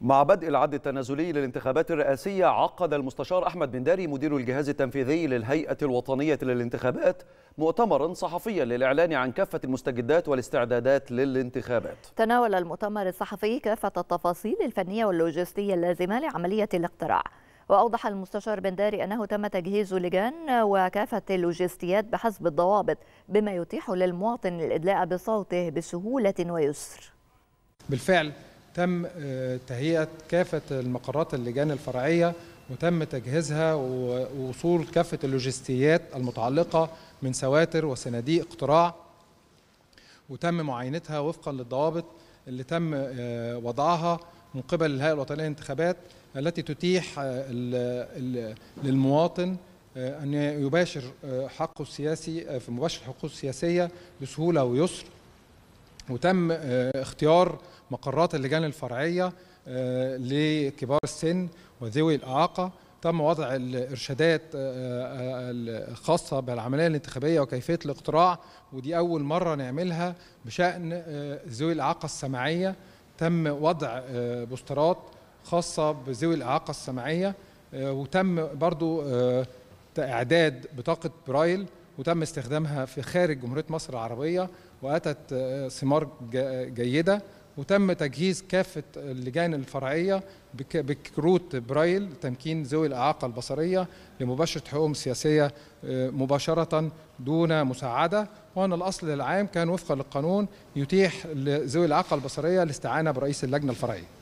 مع بدء العد التنازلي للانتخابات الرئاسية عقد المستشار أحمد بن داري مدير الجهاز التنفيذي للهيئة الوطنية للانتخابات مؤتمرا صحفيا للإعلان عن كافة المستجدات والاستعدادات للانتخابات تناول المؤتمر الصحفي كافة التفاصيل الفنية واللوجستية اللازمة لعملية الاقتراع وأوضح المستشار بن داري أنه تم تجهيز لجان وكافة اللوجستيات بحسب الضوابط بما يتيح للمواطن الإدلاء بصوته بسهولة ويسر بالفعل تم آه، تهيئة كافة المقرات اللجان الفرعية وتم تجهيزها ووصول كافة اللوجستيات المتعلقة من سواتر وصناديق اقتراع وتم معاينتها وفقا للضوابط اللي تم آه، وضعها من قبل الهيئة الوطنية للانتخابات التي تتيح آه، للمواطن أن يباشر حقه السياسي في مباشرة حقوقه السياسية بسهولة ويسر وتم آه، اختيار مقرات اللجان الفرعيه آه، لكبار السن وذوي الاعاقه تم وضع الارشادات آه، الخاصه بالعمليه الانتخابيه وكيفيه الاقتراع ودي اول مره نعملها بشان ذوي الاعاقه السمعيه تم وضع بوسترات خاصه بذوي الاعاقه السمعيه وتم برضو اعداد بطاقه برايل وتم استخدامها في خارج جمهورية مصر العربية وأتت آه، ثمار جيدة وتم تجهيز كافة اللجان الفرعية بكروت برايل تمكين ذوي الإعاقة البصرية لمباشرة حقوقهم السياسية آه، مباشرة دون مساعدة وأن الأصل العام كان وفقا للقانون يتيح لذوي الإعاقة البصرية الاستعانة برئيس اللجنة الفرعية